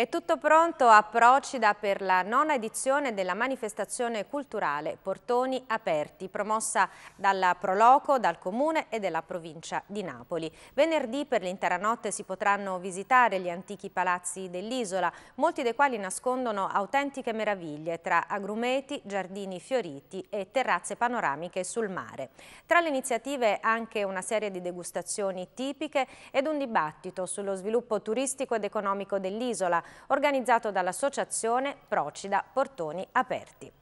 È tutto pronto a Procida per la nona edizione della manifestazione culturale Portoni Aperti, promossa dalla Proloco, dal Comune e dalla provincia di Napoli. Venerdì per l'intera notte si potranno visitare gli antichi palazzi dell'isola, molti dei quali nascondono autentiche meraviglie tra agrumeti, giardini fioriti e terrazze panoramiche sul mare. Tra le iniziative anche una serie di degustazioni tipiche ed un dibattito sullo sviluppo turistico ed economico dell'isola, organizzato dall'associazione Procida Portoni Aperti.